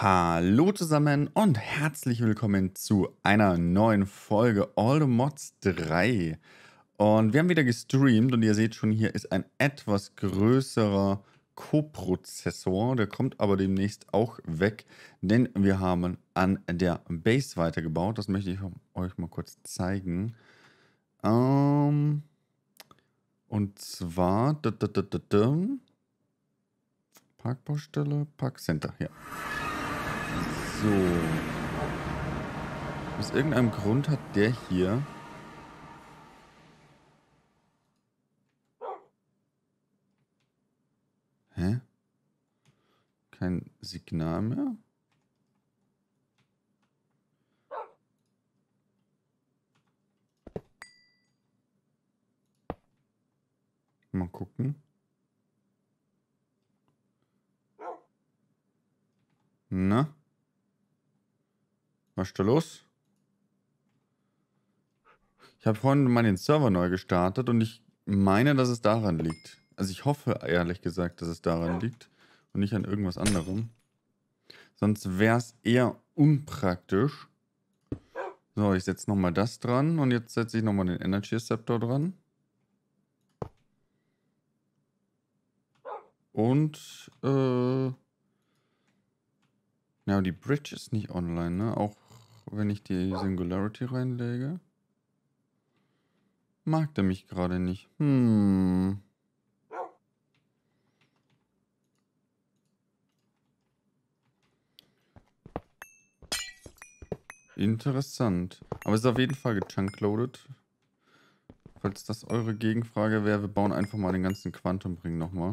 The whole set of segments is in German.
Hallo zusammen und herzlich willkommen zu einer neuen Folge All the Mods 3. Und wir haben wieder gestreamt und ihr seht schon, hier ist ein etwas größerer Koprozessor. Der kommt aber demnächst auch weg, denn wir haben an der Base weitergebaut. Das möchte ich euch mal kurz zeigen. Ähm und zwar... Parkbaustelle, Parkcenter, ja. So. Aus irgendeinem Grund hat der hier... Hä? Kein Signal mehr? Mal gucken. Na? Was ist da los? Ich habe vorhin mal den Server neu gestartet und ich meine, dass es daran liegt. Also ich hoffe ehrlich gesagt, dass es daran liegt und nicht an irgendwas anderem. Sonst wäre es eher unpraktisch. So, ich setze nochmal das dran und jetzt setze ich nochmal den Energy Receptor dran. Und, äh, ja, die Bridge ist nicht online, ne? Auch wenn ich die Singularity reinlege? Mag der mich gerade nicht. Hm. Interessant. Aber es ist auf jeden Fall gechunkloaded. Falls das eure Gegenfrage wäre, wir bauen einfach mal den ganzen Quantum Ring nochmal.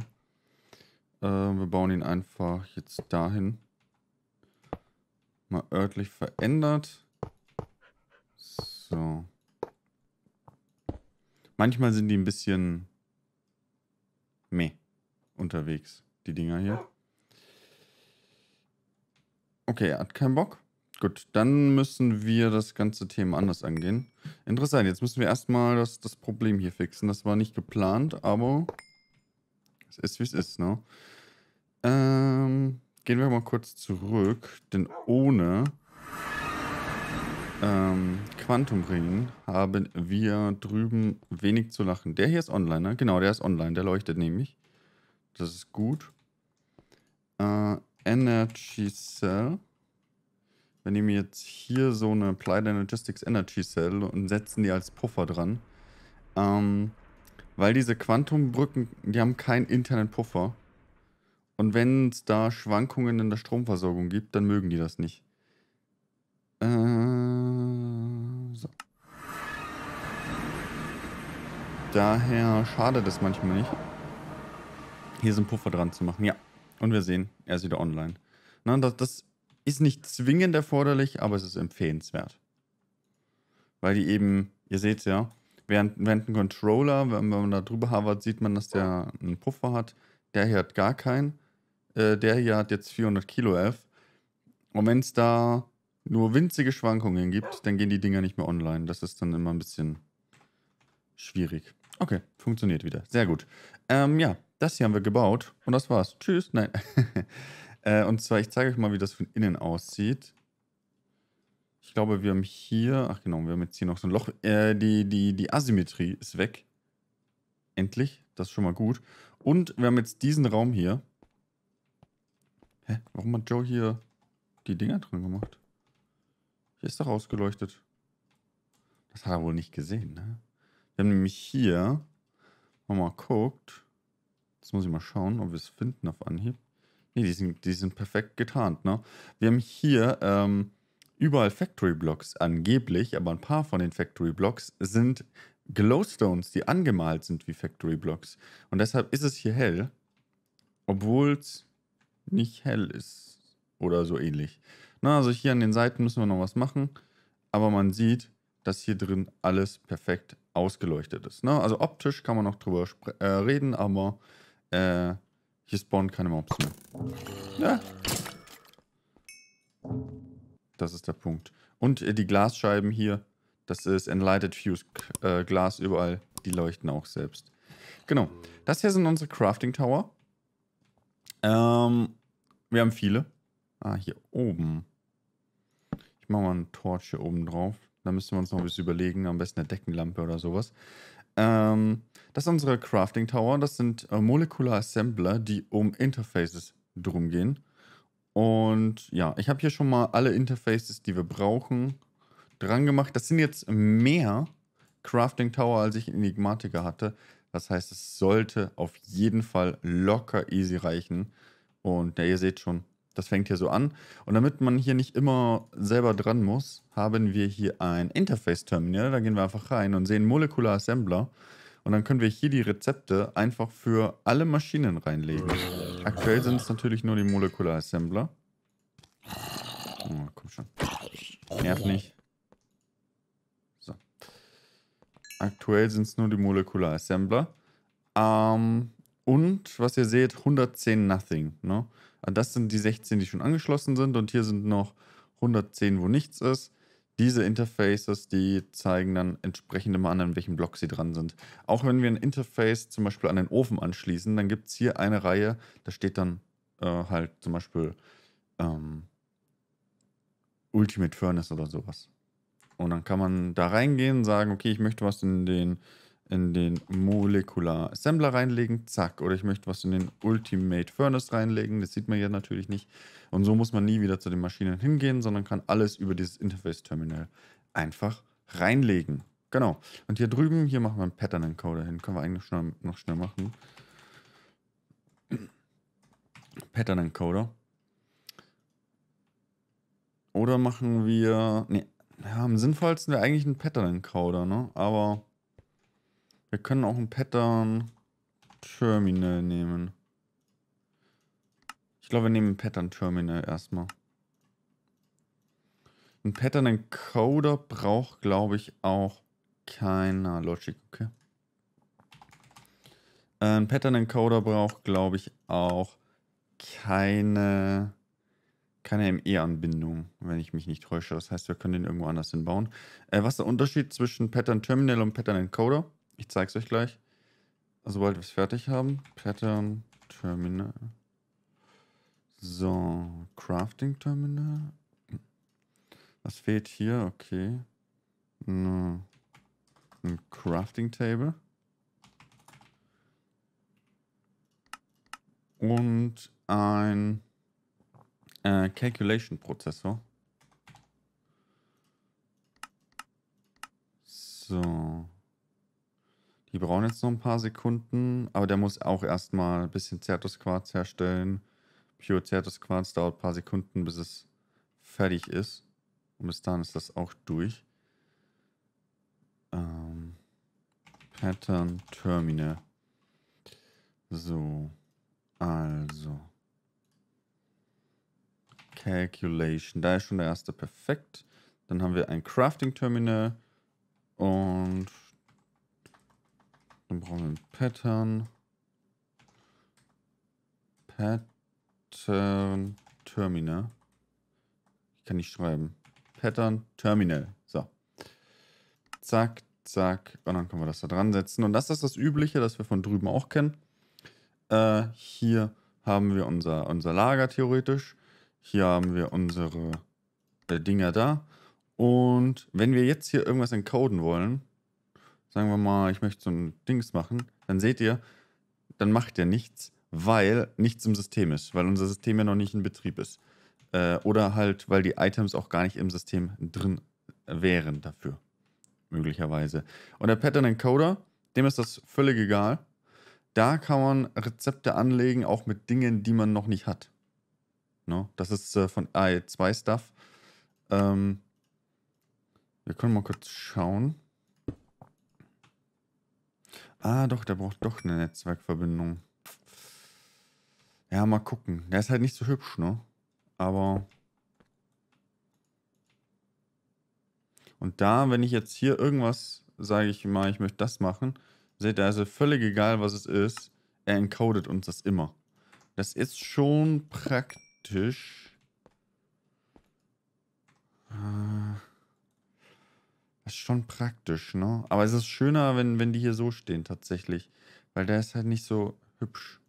Äh, wir bauen ihn einfach jetzt dahin mal örtlich verändert. So. Manchmal sind die ein bisschen meh unterwegs, die Dinger hier. Okay, er hat keinen Bock. Gut, dann müssen wir das ganze Thema anders angehen. Interessant, jetzt müssen wir erstmal das, das Problem hier fixen. Das war nicht geplant, aber es ist, wie es ist, ne? Ähm, gehen wir mal kurz zurück, denn ohne ähm, Quantum Ring haben wir drüben wenig zu lachen. Der hier ist online, ne? Genau, der ist online, der leuchtet nämlich. Das ist gut. Äh, Energy Cell. Wir nehmen jetzt hier so eine Applied Energistics Energy Cell und setzen die als Puffer dran. Ähm, weil diese Quantumbrücken, die haben keinen internen Puffer. Und wenn es da Schwankungen in der Stromversorgung gibt, dann mögen die das nicht. Äh, so. Daher schadet es manchmal nicht, hier so einen Puffer dran zu machen. Ja, und wir sehen, er ist wieder online. Na, das, das ist nicht zwingend erforderlich, aber es ist empfehlenswert. Weil die eben, ihr seht es ja, während, während ein Controller, wenn man da drüber havert, sieht man, dass der einen Puffer hat. Der hier hat gar keinen. Äh, der hier hat jetzt 400 Kilo F. Und wenn es da nur winzige Schwankungen gibt, dann gehen die Dinger nicht mehr online. Das ist dann immer ein bisschen schwierig. Okay, funktioniert wieder. Sehr gut. Ähm, ja, das hier haben wir gebaut und das war's. Tschüss. Nein. äh, und zwar, ich zeige euch mal, wie das von innen aussieht. Ich glaube, wir haben hier, ach genau, wir haben jetzt hier noch so ein Loch. Äh, die, die, die Asymmetrie ist weg. Endlich. Das ist schon mal gut. Und wir haben jetzt diesen Raum hier. Hä? Warum hat Joe hier die Dinger drin gemacht? Hier ist doch ausgeleuchtet. Das hat er wohl nicht gesehen, ne? Wir haben nämlich hier, wenn man mal guckt, jetzt muss ich mal schauen, ob wir es finden auf Anhieb. Ne, die sind, die sind perfekt getarnt, ne? Wir haben hier ähm, überall Factory Blocks angeblich, aber ein paar von den Factory Blocks sind Glowstones, die angemalt sind wie Factory Blocks. Und deshalb ist es hier hell, obwohl es nicht hell ist oder so ähnlich. Na, also hier an den Seiten müssen wir noch was machen, aber man sieht, dass hier drin alles perfekt ausgeleuchtet ist. Ne? Also optisch kann man noch drüber äh, reden, aber äh, hier spawnen keine Mobs mehr. Ja. Das ist der Punkt. Und äh, die Glasscheiben hier, das ist Enlighted Fuse äh, Glas überall, die leuchten auch selbst. Genau, das hier sind unsere Crafting Tower. Ähm, wir haben viele. Ah, hier oben. Ich mache mal ein Torch hier oben drauf. Da müssen wir uns noch ein bisschen überlegen. Am besten eine Deckenlampe oder sowas. Ähm, das ist unsere Crafting Tower. Das sind äh, Molecular Assembler, die um Interfaces drum gehen. Und ja, ich habe hier schon mal alle Interfaces, die wir brauchen, dran gemacht. Das sind jetzt mehr Crafting Tower, als ich in Enigmatica hatte. Das heißt, es sollte auf jeden Fall locker easy reichen. Und ja, ihr seht schon, das fängt hier so an. Und damit man hier nicht immer selber dran muss, haben wir hier ein Interface-Terminal. Da gehen wir einfach rein und sehen Molecular Assembler. Und dann können wir hier die Rezepte einfach für alle Maschinen reinlegen. Aktuell sind es natürlich nur die Molecular Assembler. Oh, komm schon. Nerv nicht. Aktuell sind es nur die Molecular assembler Ähm, und was ihr seht, 110 Nothing. Ne? Ah, das sind die 16, die schon angeschlossen sind. Und hier sind noch 110, wo nichts ist. Diese Interfaces, die zeigen dann entsprechend immer an, an welchem Block sie dran sind. Auch wenn wir ein Interface zum Beispiel an den Ofen anschließen, dann gibt es hier eine Reihe, da steht dann äh, halt zum Beispiel ähm, Ultimate Furnace oder sowas. Und dann kann man da reingehen, sagen, okay, ich möchte was in den, in den Molecular Assembler reinlegen, zack. Oder ich möchte was in den Ultimate Furnace reinlegen, das sieht man ja natürlich nicht. Und so muss man nie wieder zu den Maschinen hingehen, sondern kann alles über dieses Interface-Terminal einfach reinlegen. Genau. Und hier drüben, hier machen wir einen Pattern-Encoder hin. Können wir eigentlich schnell, noch schnell machen. Pattern-Encoder. Oder machen wir... Nee, ja, am sinnvollsten wäre eigentlich ein Pattern-Encoder, ne? Aber wir können auch ein Pattern-Terminal nehmen. Ich glaube, wir nehmen ein Pattern-Terminal erstmal. Ein Pattern-Encoder braucht, glaube ich, auch keiner Logic, okay? Ein Pattern-Encoder braucht, glaube ich, auch keine keine ME-Anbindung, wenn ich mich nicht täusche. Das heißt, wir können den irgendwo anders hinbauen. Äh, was ist der Unterschied zwischen Pattern Terminal und Pattern Encoder? Ich zeige es euch gleich. Also, sobald wir es fertig haben. Pattern Terminal. So, Crafting Terminal. Was fehlt hier? Okay. No. Ein Crafting Table. Und ein äh, Calculation-Prozessor. So. Die brauchen jetzt noch ein paar Sekunden, aber der muss auch erstmal ein bisschen Zertus-Quarz herstellen. Pure Zertus-Quarz dauert ein paar Sekunden, bis es fertig ist. Und bis dann ist das auch durch. Ähm, Pattern Terminal. So, also. Calculation. Da ist schon der erste perfekt. Dann haben wir ein Crafting Terminal und dann brauchen wir ein Pattern. Pattern Terminal. Ich kann nicht schreiben. Pattern Terminal. So. Zack, zack. Und dann können wir das da dran setzen. Und das ist das Übliche, das wir von drüben auch kennen. Äh, hier haben wir unser, unser Lager theoretisch. Hier haben wir unsere äh, Dinger da. Und wenn wir jetzt hier irgendwas encoden wollen, sagen wir mal, ich möchte so ein Dings machen, dann seht ihr, dann macht ihr nichts, weil nichts im System ist, weil unser System ja noch nicht in Betrieb ist. Äh, oder halt, weil die Items auch gar nicht im System drin wären dafür, möglicherweise. Und der Pattern Encoder, dem ist das völlig egal. Da kann man Rezepte anlegen, auch mit Dingen, die man noch nicht hat. Ne? Das ist äh, von AE2 Stuff. Ähm, wir können mal kurz schauen. Ah, doch, der braucht doch eine Netzwerkverbindung. Ja, mal gucken. Der ist halt nicht so hübsch, ne? Aber. Und da, wenn ich jetzt hier irgendwas sage, ich mal, ich möchte das machen, seht ihr, also völlig egal, was es ist, er encodet uns das immer. Das ist schon praktisch Tisch. Äh, das ist schon praktisch, ne? Aber es ist schöner, wenn, wenn die hier so stehen, tatsächlich. Weil der ist halt nicht so hübsch.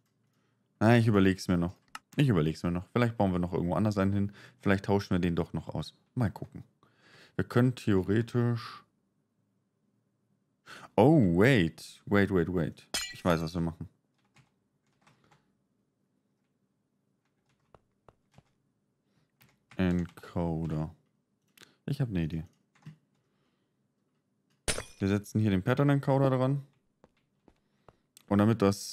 Na, ich überleg's mir noch. Ich überleg's mir noch. Vielleicht bauen wir noch irgendwo anders einen hin. Vielleicht tauschen wir den doch noch aus. Mal gucken. Wir können theoretisch... Oh, wait. Wait, wait, wait. Ich weiß, was wir machen. Encoder. Ich habe eine Idee. Wir setzen hier den Pattern Encoder dran. Und damit das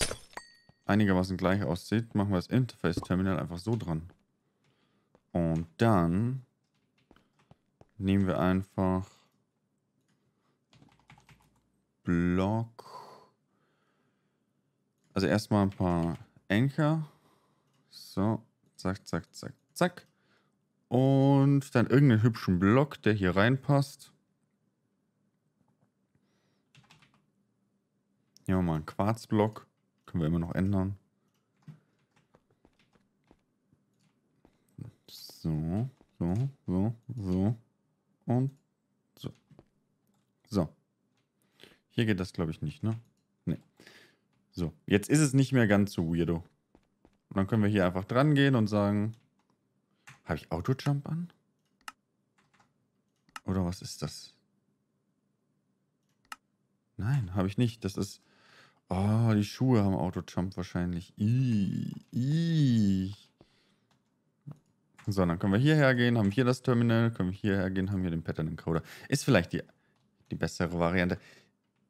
einigermaßen gleich aussieht, machen wir das Interface Terminal einfach so dran. Und dann nehmen wir einfach Block. Also erstmal ein paar Anchor. So, zack, zack, zack, zack. Und dann irgendeinen hübschen Block, der hier reinpasst. Nehmen wir mal einen Quarzblock. Können wir immer noch ändern. So, so, so, so und so. So. Hier geht das, glaube ich, nicht, ne? Ne. So, jetzt ist es nicht mehr ganz so weirdo. Und dann können wir hier einfach dran gehen und sagen, habe ich Auto-Jump an? Oder was ist das? Nein, habe ich nicht. Das ist... Oh, die Schuhe haben Auto-Jump wahrscheinlich. Ii, ii. So, dann können wir hierher gehen, haben hier das Terminal, können wir hierher gehen, haben hier den Pattern Encoder. Ist vielleicht die, die bessere Variante.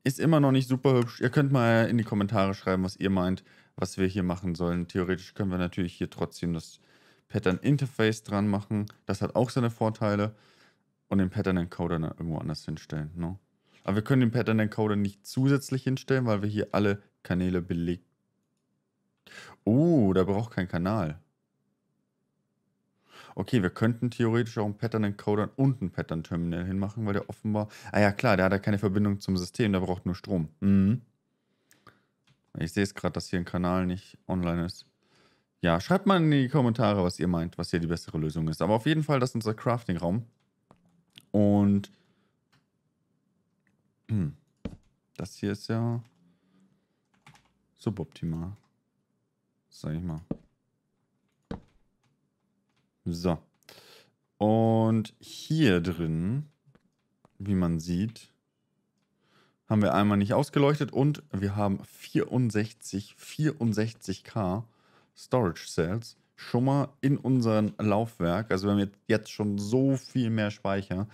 Ist immer noch nicht super hübsch. Ihr könnt mal in die Kommentare schreiben, was ihr meint, was wir hier machen sollen. Theoretisch können wir natürlich hier trotzdem das Pattern Interface dran machen. Das hat auch seine Vorteile. Und den Pattern Encoder dann irgendwo anders hinstellen. Ne? Aber wir können den Pattern Encoder nicht zusätzlich hinstellen, weil wir hier alle Kanäle belegt. Oh, da braucht kein Kanal. Okay, wir könnten theoretisch auch einen Pattern Encoder und einen Pattern Terminal hinmachen, weil der offenbar. Ah ja, klar, der hat ja keine Verbindung zum System, der braucht nur Strom. Mhm. Ich sehe es gerade, dass hier ein Kanal nicht online ist. Ja, schreibt mal in die Kommentare, was ihr meint, was hier die bessere Lösung ist. Aber auf jeden Fall, das ist unser Crafting-Raum. Und hm, das hier ist ja suboptimal. Sag ich mal. So. Und hier drin, wie man sieht, haben wir einmal nicht ausgeleuchtet und wir haben 64, 64k Storage Cells schon mal in unserem Laufwerk. Also wir haben jetzt schon so viel mehr Speicher.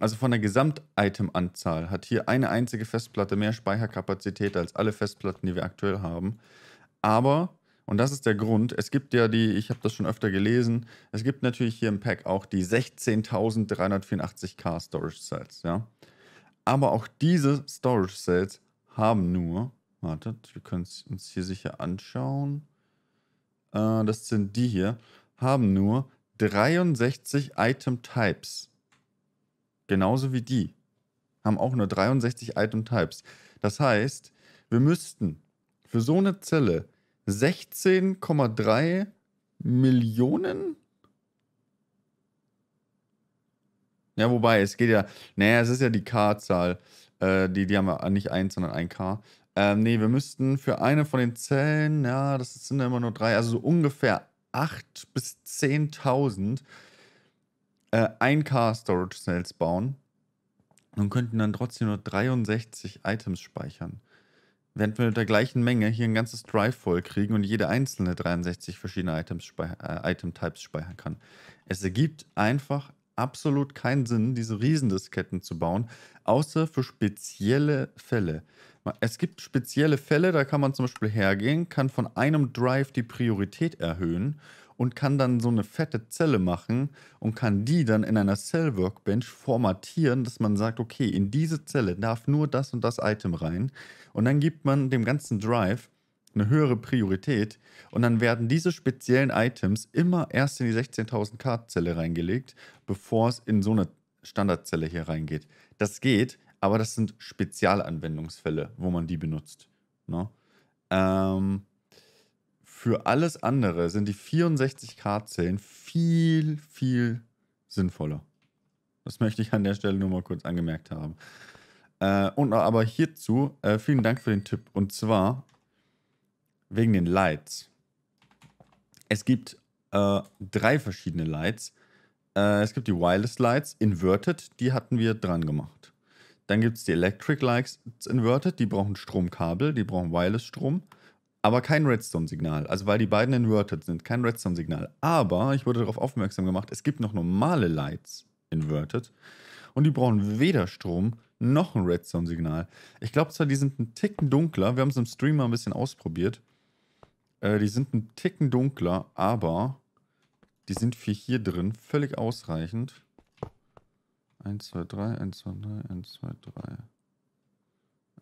Also von der Gesamt-Item-Anzahl hat hier eine einzige Festplatte mehr Speicherkapazität als alle Festplatten, die wir aktuell haben. Aber, und das ist der Grund, es gibt ja die, ich habe das schon öfter gelesen, es gibt natürlich hier im Pack auch die 16.384K Storage Cells, ja. Aber auch diese Storage Cells haben nur, wartet, wir können es uns hier sicher anschauen äh, das sind die hier, haben nur 63 Item Types. Genauso wie die. Haben auch nur 63 Item Types. Das heißt, wir müssten für so eine Zelle 16,3 Millionen? Ja, wobei, es geht ja, naja, es ist ja die K-Zahl. Äh, die, die haben ja nicht 1, sondern 1K. Ähm, nee, wir müssten für eine von den Zellen, ja, das sind ja immer nur drei, also so ungefähr 8.000 bis 10.000 äh, 1K Storage Cells bauen und könnten dann trotzdem nur 63 Items speichern. Während wir mit der gleichen Menge hier ein ganzes Drive voll kriegen und jede einzelne 63 verschiedene Items äh, Item-Types speichern kann. Es ergibt einfach absolut keinen Sinn, diese Riesendisketten zu bauen, außer für spezielle Fälle. Es gibt spezielle Fälle, da kann man zum Beispiel hergehen, kann von einem Drive die Priorität erhöhen und kann dann so eine fette Zelle machen und kann die dann in einer Cell Workbench formatieren, dass man sagt, okay, in diese Zelle darf nur das und das Item rein und dann gibt man dem ganzen Drive eine höhere Priorität und dann werden diese speziellen Items immer erst in die 16.000 card zelle reingelegt, bevor es in so eine Standardzelle hier reingeht. Das geht, aber das sind Spezialanwendungsfälle, wo man die benutzt. Ne? Ähm, für alles andere sind die 64K-Zellen viel, viel sinnvoller. Das möchte ich an der Stelle nur mal kurz angemerkt haben. Äh, und aber hierzu, äh, vielen Dank für den Tipp. Und zwar wegen den Lights. Es gibt äh, drei verschiedene Lights. Äh, es gibt die Wireless Lights, Inverted, die hatten wir dran gemacht. Dann gibt es die Electric Lights Inverted, die brauchen Stromkabel, die brauchen Wireless-Strom, aber kein Redstone-Signal. Also weil die beiden inverted sind, kein Redstone-Signal. Aber ich wurde darauf aufmerksam gemacht, es gibt noch normale Lights inverted und die brauchen weder Strom noch ein Redstone-Signal. Ich glaube zwar, die sind ein Ticken dunkler, wir haben es im Stream mal ein bisschen ausprobiert. Äh, die sind ein Ticken dunkler, aber die sind für hier drin völlig ausreichend. 1, 2, 3, 1, 2, 3, 1, 2, 3.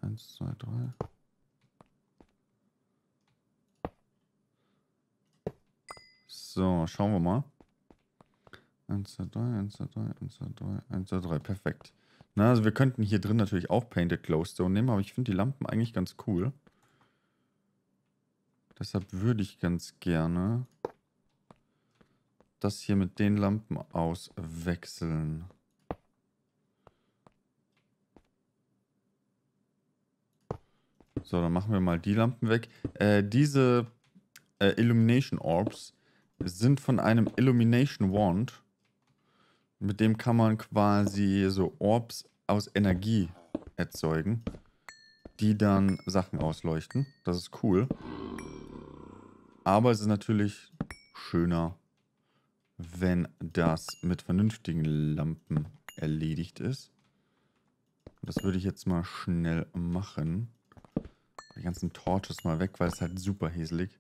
1, 2, 3. So, schauen wir mal. 1, 2, 3, 1, 2, 3, 1, 2, 3, 1, 2, 3, perfekt. Na, also wir könnten hier drin natürlich auch Painted Glowstone nehmen, aber ich finde die Lampen eigentlich ganz cool. Deshalb würde ich ganz gerne das hier mit den Lampen auswechseln. So, dann machen wir mal die Lampen weg. Äh, diese äh, Illumination Orbs sind von einem Illumination Wand. Mit dem kann man quasi so Orbs aus Energie erzeugen, die dann Sachen ausleuchten. Das ist cool. Aber es ist natürlich schöner, wenn das mit vernünftigen Lampen erledigt ist. Das würde ich jetzt mal schnell machen. Die ganzen Torches mal weg, weil es halt super heselig.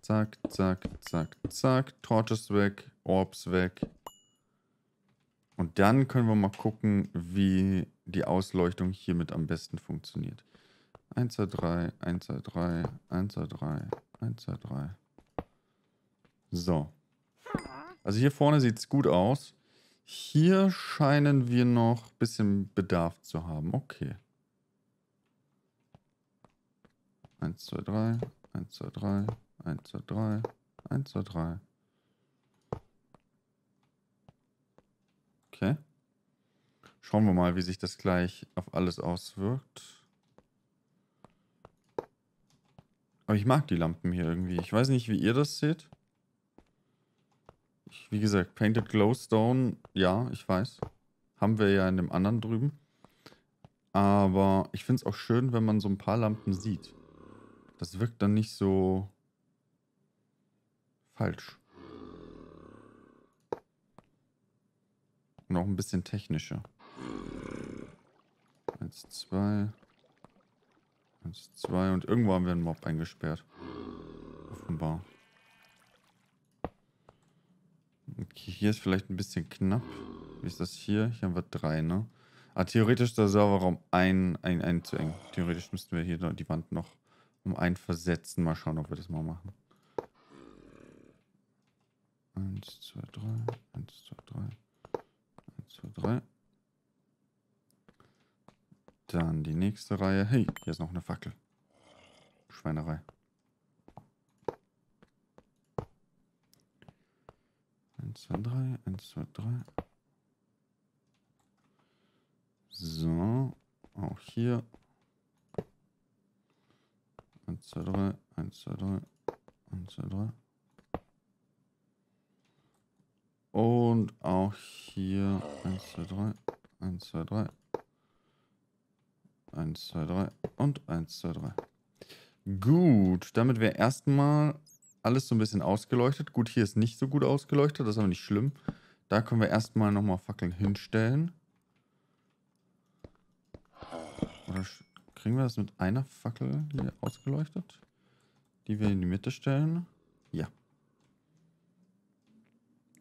Zack, zack, zack, zack. Torches weg, Orbs weg. Und dann können wir mal gucken, wie die Ausleuchtung hiermit am besten funktioniert. 1, 2, 3, 1, 2, 3, 1, 2, 3, 1, 2, 3. So. Also hier vorne sieht es gut aus. Hier scheinen wir noch ein bisschen Bedarf zu haben. Okay. 1, 2, 3, 1, 2, 3, 1, 2, 3, 1, 2, 3. Okay. Schauen wir mal, wie sich das gleich auf alles auswirkt. Aber ich mag die Lampen hier irgendwie. Ich weiß nicht, wie ihr das seht. Ich, wie gesagt, Painted Glowstone, ja, ich weiß. Haben wir ja in dem anderen drüben. Aber ich finde es auch schön, wenn man so ein paar Lampen sieht. Das wirkt dann nicht so falsch. Und auch ein bisschen technischer. Eins, zwei. Eins, zwei. Und irgendwo haben wir einen Mob eingesperrt. Offenbar. Okay, hier ist vielleicht ein bisschen knapp. Wie ist das hier? Hier haben wir drei, ne? Ah, theoretisch ist der Serverraum ein, ein, ein zu eng. Theoretisch müssten wir hier die Wand noch um einen versetzen. Mal schauen, ob wir das mal machen. Eins, zwei, drei. Eins, zwei, drei. Eins, zwei, drei. Dann die nächste Reihe. Hey, hier ist noch eine Fackel. Schweinerei. Eins, zwei, drei. Eins, zwei, drei. So. Auch hier 1, 2, 3, 1, 2, 3, 1, 2, 3. Und auch hier 1, 2, 3, 1, 2, 3. 1, 2, 3 und 1, 2, 3. Gut, damit wäre erstmal alles so ein bisschen ausgeleuchtet. Gut, hier ist nicht so gut ausgeleuchtet, das ist aber nicht schlimm. Da können wir erstmal nochmal Fackeln hinstellen. Oder Kriegen wir das mit einer Fackel hier ausgeleuchtet? Die wir in die Mitte stellen? Ja.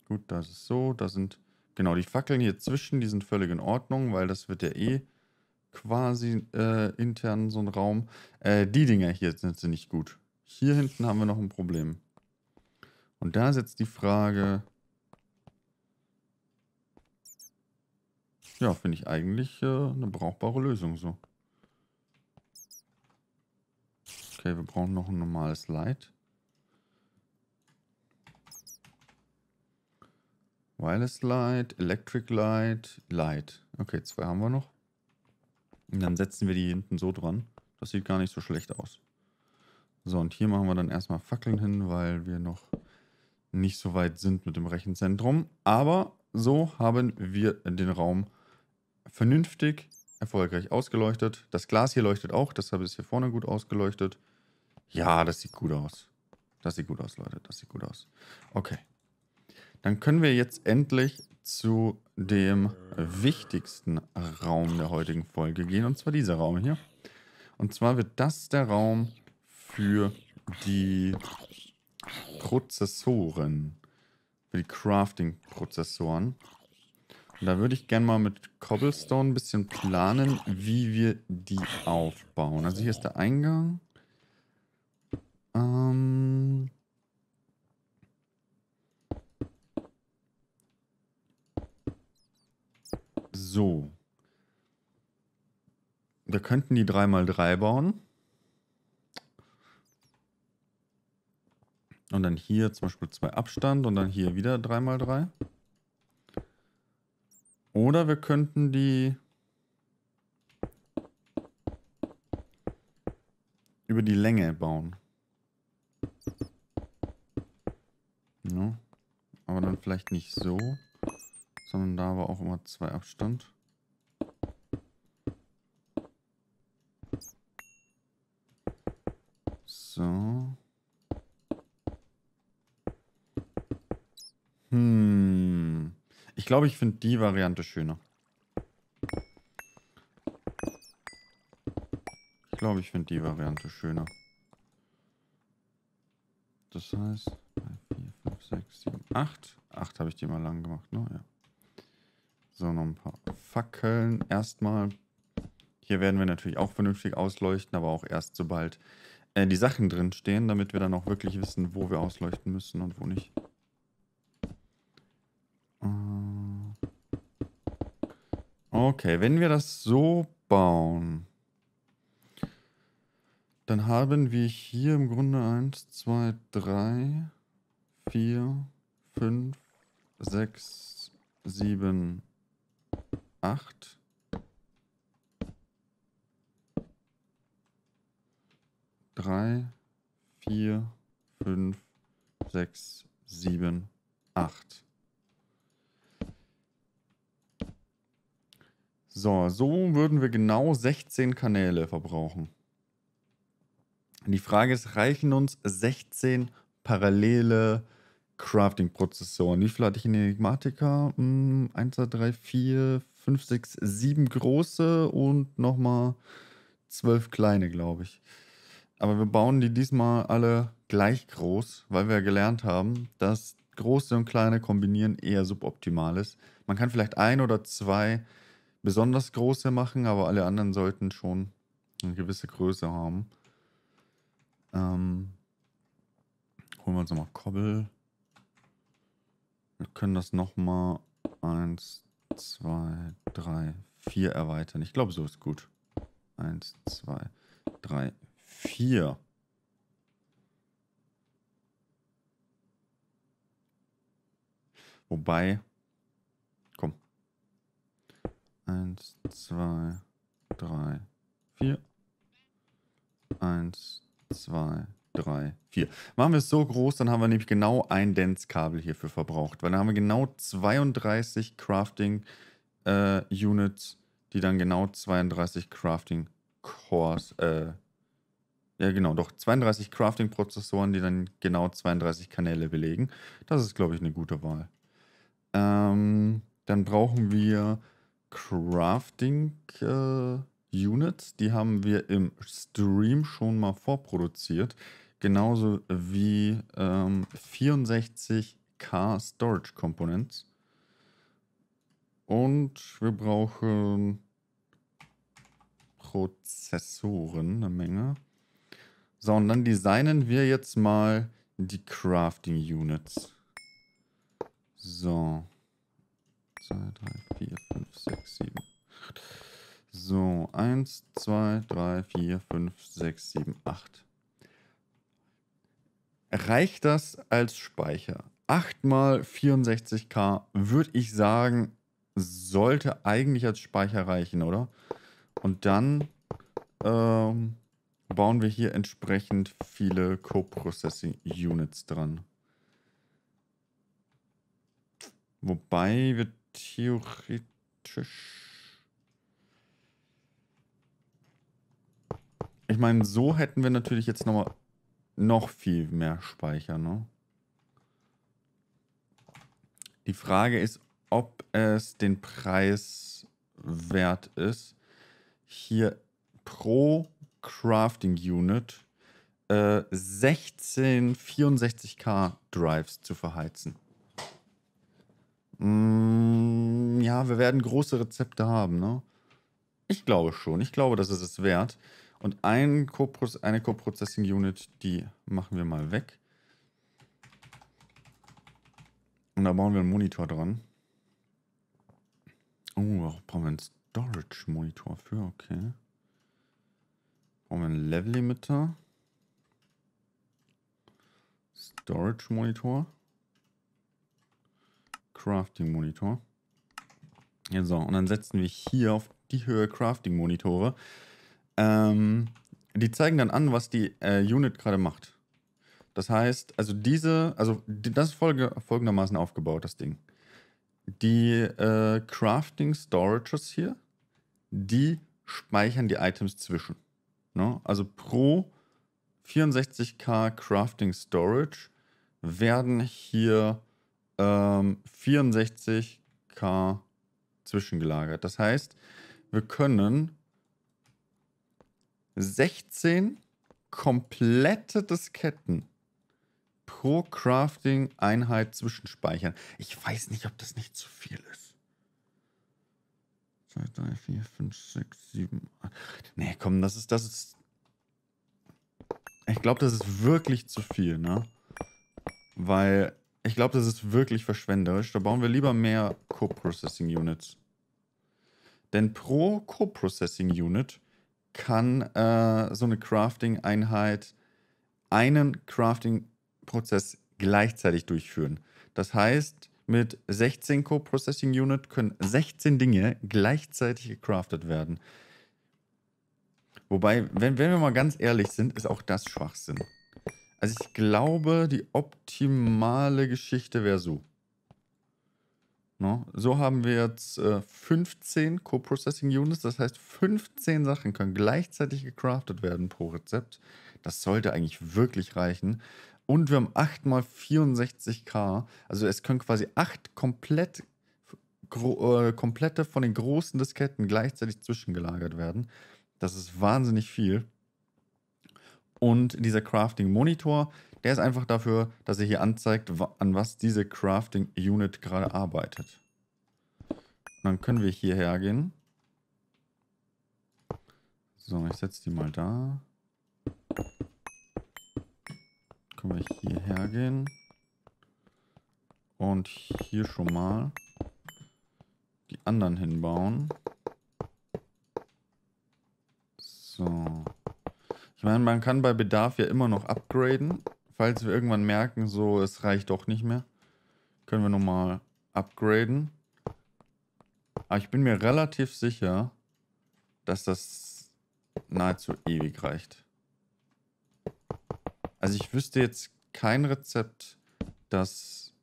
Gut, das ist so. Da sind genau die Fackeln hier zwischen, die sind völlig in Ordnung, weil das wird ja eh quasi äh, intern so ein Raum. Äh, die Dinger hier sind sie nicht gut. Hier hinten haben wir noch ein Problem. Und da ist jetzt die Frage... Ja, finde ich eigentlich äh, eine brauchbare Lösung so. Okay, wir brauchen noch ein normales Light. Wireless Light, Electric Light, Light. Okay, zwei haben wir noch. Und dann setzen wir die hinten so dran. Das sieht gar nicht so schlecht aus. So, und hier machen wir dann erstmal Fackeln hin, weil wir noch nicht so weit sind mit dem Rechenzentrum. Aber so haben wir den Raum vernünftig erfolgreich ausgeleuchtet. Das Glas hier leuchtet auch, deshalb ist hier vorne gut ausgeleuchtet. Ja, das sieht gut aus. Das sieht gut aus, Leute. Das sieht gut aus. Okay. Dann können wir jetzt endlich zu dem wichtigsten Raum der heutigen Folge gehen. Und zwar dieser Raum hier. Und zwar wird das der Raum für die Prozessoren. Für die Crafting-Prozessoren. Und Da würde ich gerne mal mit Cobblestone ein bisschen planen, wie wir die aufbauen. Also hier ist der Eingang. Ähm. So. Wir könnten die 3x3 bauen. Und dann hier zum Beispiel zwei Abstand und dann hier wieder 3x3. Oder wir könnten die über die Länge bauen. vielleicht nicht so, sondern da war auch immer zwei Abstand. So. Hm. Ich glaube, ich finde die Variante schöner. Ich glaube, ich finde die Variante schöner. Das heißt, 3, 4, 5, 6, 7, 8. 8 habe ich die mal lang gemacht, ne? Ja. So, noch ein paar Fackeln erstmal. Hier werden wir natürlich auch vernünftig ausleuchten, aber auch erst sobald äh, die Sachen drin stehen, damit wir dann auch wirklich wissen, wo wir ausleuchten müssen und wo nicht. Äh. Okay, wenn wir das so bauen, dann haben wir hier im Grunde 1, 2, 3, 4, 5, sechs, sieben, acht. Drei, vier, fünf, sechs, sieben, acht. So, so würden wir genau 16 Kanäle verbrauchen. Die Frage ist, reichen uns 16 parallele Crafting-Prozessoren. Wie viel hatte ich in Enigmatica? Hm, 1, 2, 3, 4, 5, 6, 7 große und nochmal 12 kleine, glaube ich. Aber wir bauen die diesmal alle gleich groß, weil wir gelernt haben, dass große und kleine kombinieren eher suboptimal ist. Man kann vielleicht ein oder zwei besonders große machen, aber alle anderen sollten schon eine gewisse Größe haben. Ähm, holen wir uns nochmal Kobbel. Wir können das nochmal 1, 2, 3, 4 erweitern. Ich glaube, so ist gut. 1, 2, 3, 4. Wobei, komm. 1, 2, 3, 4. 1, 2, 3 drei, vier. Machen wir es so groß, dann haben wir nämlich genau ein Dense-Kabel hierfür verbraucht. Weil dann haben wir genau 32 Crafting-Units, äh, die dann genau 32 Crafting-Cores, äh, ja genau, doch 32 Crafting-Prozessoren, die dann genau 32 Kanäle belegen. Das ist, glaube ich, eine gute Wahl. Ähm, dann brauchen wir Crafting-Units. Äh, die haben wir im Stream schon mal vorproduziert genauso wie ähm, 64K Storage Components. Und wir brauchen Prozessoren, eine Menge. So, und dann designen wir jetzt mal die Crafting Units. So. 2, 3, 4, 5, 6, 7. 8. So, 1, 2, 3, 4, 5, 6, 7, 8 reicht das als Speicher. 8 x 64K würde ich sagen, sollte eigentlich als Speicher reichen, oder? Und dann ähm, bauen wir hier entsprechend viele Co-Processing-Units dran. Wobei wir theoretisch... Ich meine, so hätten wir natürlich jetzt nochmal noch viel mehr Speicher, ne? Die Frage ist, ob es den Preis wert ist, hier pro Crafting Unit äh, 16 64k Drives zu verheizen. Mm, ja, wir werden große Rezepte haben, ne? Ich glaube schon. Ich glaube, das ist es wert. Und ein Co eine Co-Processing Unit, die machen wir mal weg. Und da bauen wir einen Monitor dran. Oh, brauchen wir einen Storage-Monitor für, okay. Brauchen wir einen Level-Limiter. Storage-Monitor. Crafting-Monitor. Ja, so, und dann setzen wir hier auf die Höhe Crafting-Monitore. Ähm, die zeigen dann an, was die äh, Unit gerade macht. Das heißt, also diese, also die, das ist folge, folgendermaßen aufgebaut, das Ding. Die äh, Crafting Storages hier, die speichern die Items zwischen. Ne? Also pro 64k Crafting Storage werden hier ähm, 64k zwischengelagert. Das heißt, wir können 16 komplette Disketten pro Crafting-Einheit zwischenspeichern. Ich weiß nicht, ob das nicht zu viel ist. 2, 3, 4, 5, 6, 7, 8. Nee, komm, das ist, das ist. Ich glaube, das ist wirklich zu viel, ne? Weil ich glaube, das ist wirklich verschwenderisch. Da bauen wir lieber mehr Co-Processing Units. Denn pro Co-Processing Unit kann äh, so eine Crafting-Einheit einen Crafting-Prozess gleichzeitig durchführen. Das heißt, mit 16 Co-Processing Unit können 16 Dinge gleichzeitig gecraftet werden. Wobei, wenn, wenn wir mal ganz ehrlich sind, ist auch das Schwachsinn. Also ich glaube, die optimale Geschichte wäre so. No? Ne? So haben wir jetzt äh, 15 Co-Processing Units, das heißt 15 Sachen können gleichzeitig gecraftet werden pro Rezept. Das sollte eigentlich wirklich reichen. Und wir haben 8 x 64k, also es können quasi 8 komplett, äh, komplette von den großen Disketten gleichzeitig zwischengelagert werden. Das ist wahnsinnig viel. Und dieser Crafting Monitor, der ist einfach dafür, dass er hier anzeigt, an was diese Crafting Unit gerade arbeitet. Und dann können wir hierher gehen. So, ich setze die mal da. Können wir hierher gehen. Und hier schon mal die anderen hinbauen. So. Ich meine, man kann bei Bedarf ja immer noch upgraden. Falls wir irgendwann merken, so, es reicht doch nicht mehr, können wir nochmal upgraden. Aber ich bin mir relativ sicher, dass das nahezu ewig reicht. Also ich wüsste jetzt kein Rezept, das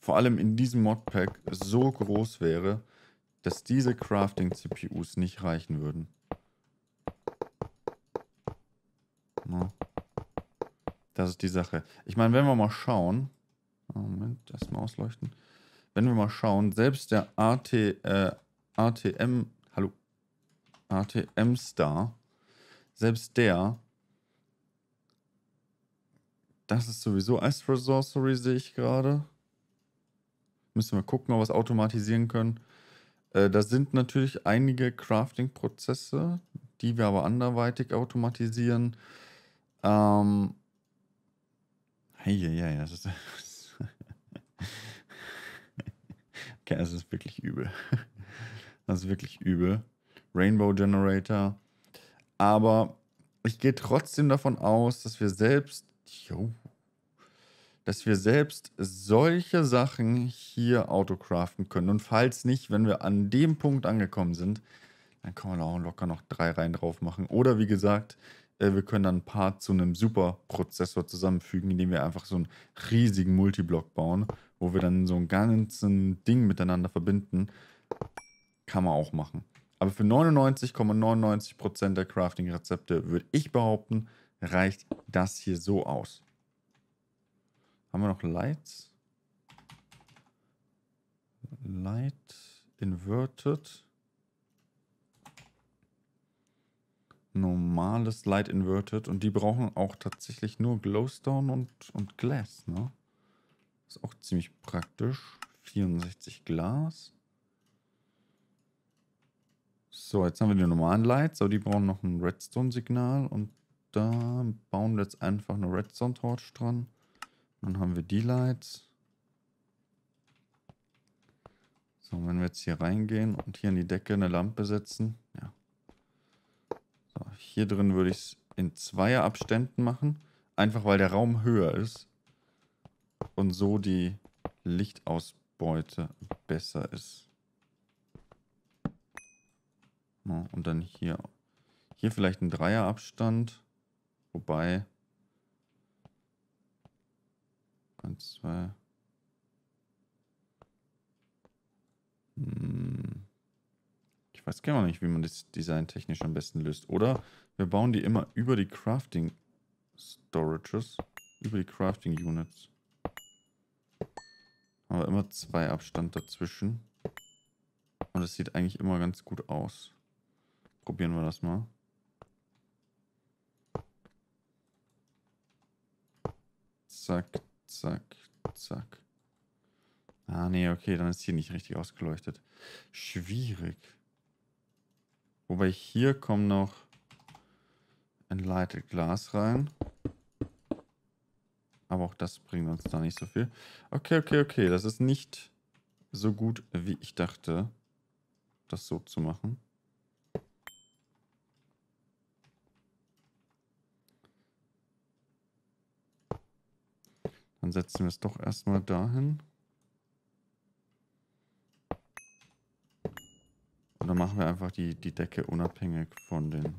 vor allem in diesem Modpack so groß wäre, dass diese Crafting-CPUs nicht reichen würden. Ne? Das ist die Sache. Ich meine, wenn wir mal schauen. Ah, Moment, erstmal ausleuchten. Wenn wir mal schauen, selbst der AT, äh, ATM, hallo, ATM Star, selbst der, das ist sowieso Astro Sorcery, sehe ich gerade. Müssen wir gucken, ob wir es automatisieren können. Äh, da sind natürlich einige Crafting-Prozesse, die wir aber anderweitig automatisieren. Ähm, hey, hey, hey, das ist. okay, das ist wirklich übel. Das ist wirklich übel. Rainbow Generator. Aber ich gehe trotzdem davon aus, dass wir selbst. Jo, dass wir selbst solche Sachen hier autocraften können. Und falls nicht, wenn wir an dem Punkt angekommen sind, dann kann man auch locker noch drei Reihen drauf machen. Oder wie gesagt, äh, wir können dann ein paar zu einem Superprozessor zusammenfügen, indem wir einfach so einen riesigen Multiblock bauen, wo wir dann so ein ganzen Ding miteinander verbinden. Kann man auch machen. Aber für 99,99% ,99 der Crafting-Rezepte würde ich behaupten, reicht das hier so aus. Haben wir noch Lights? Light Inverted. normales Light Inverted und die brauchen auch tatsächlich nur Glowstone und, und Glass, ne? Ist auch ziemlich praktisch. 64 Glas. So, jetzt haben wir die normalen Lights, aber die brauchen noch ein Redstone-Signal und da bauen wir jetzt einfach eine Redstone-Torch dran. Dann haben wir die Lights. So, wenn wir jetzt hier reingehen und hier in die Decke eine Lampe setzen, so, hier drin würde ich es in zweier Abständen machen. Einfach weil der Raum höher ist. Und so die Lichtausbeute besser ist. Ja, und dann hier. Hier vielleicht ein Dreierabstand. Wobei. Eins, zwei. Hm weiß gar nicht, wie man das designtechnisch am besten löst. Oder wir bauen die immer über die Crafting Storages, über die Crafting Units. Aber immer zwei Abstand dazwischen. Und das sieht eigentlich immer ganz gut aus. Probieren wir das mal. Zack, zack, zack. Ah, nee, okay, dann ist hier nicht richtig ausgeleuchtet. Schwierig. Wobei hier kommt noch ein Lighted Glas rein. Aber auch das bringt uns da nicht so viel. Okay, okay, okay. Das ist nicht so gut, wie ich dachte, das so zu machen. Dann setzen wir es doch erstmal dahin. Und dann machen wir einfach die, die Decke unabhängig von den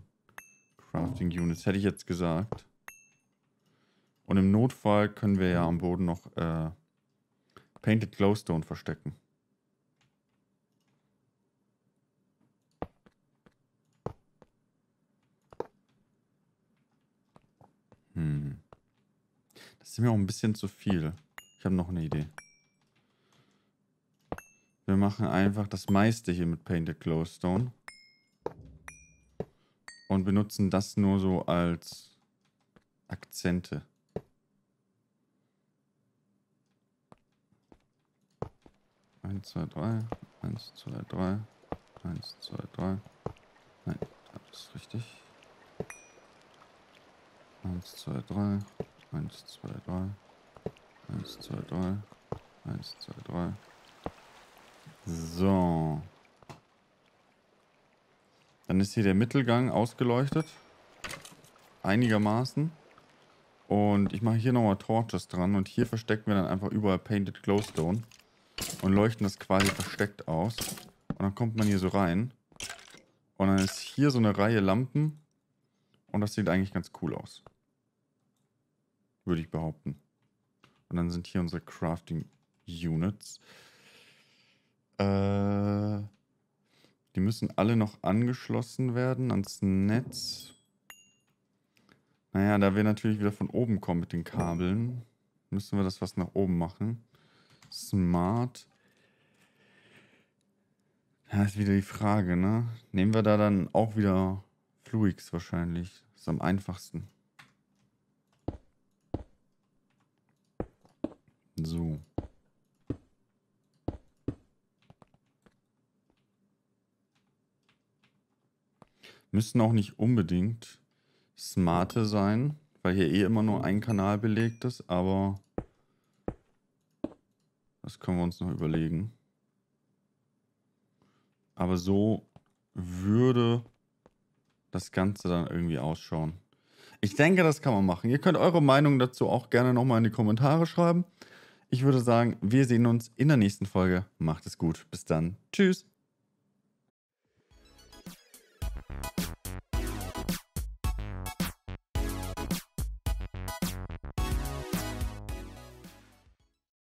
Crafting Units, hätte ich jetzt gesagt. Und im Notfall können wir ja am Boden noch äh, Painted Glowstone verstecken. Hm. Das ist mir auch ein bisschen zu viel. Ich habe noch eine Idee. Wir machen einfach das meiste hier mit Painted Glowstone. Und benutzen das nur so als Akzente. Eins, zwei, drei. Eins, zwei, drei. Eins, zwei, drei. Nein, das ist richtig. Eins, zwei, drei. Eins, zwei, drei. Eins, zwei, drei. Eins, zwei, drei. So. Dann ist hier der Mittelgang ausgeleuchtet. Einigermaßen. Und ich mache hier nochmal Torches dran. Und hier verstecken wir dann einfach überall Painted Glowstone. Und leuchten das quasi versteckt aus. Und dann kommt man hier so rein. Und dann ist hier so eine Reihe Lampen. Und das sieht eigentlich ganz cool aus. Würde ich behaupten. Und dann sind hier unsere Crafting Units. Äh, die müssen alle noch angeschlossen werden ans Netz. Naja, da wir natürlich wieder von oben kommen mit den Kabeln, müssen wir das was nach oben machen. Smart. Ja, ist wieder die Frage, ne? Nehmen wir da dann auch wieder Fluix wahrscheinlich. Ist am einfachsten. So. müssen auch nicht unbedingt smarte sein, weil hier eh immer nur ein Kanal belegt ist, aber das können wir uns noch überlegen. Aber so würde das Ganze dann irgendwie ausschauen. Ich denke, das kann man machen. Ihr könnt eure Meinung dazu auch gerne nochmal in die Kommentare schreiben. Ich würde sagen, wir sehen uns in der nächsten Folge. Macht es gut. Bis dann. Tschüss.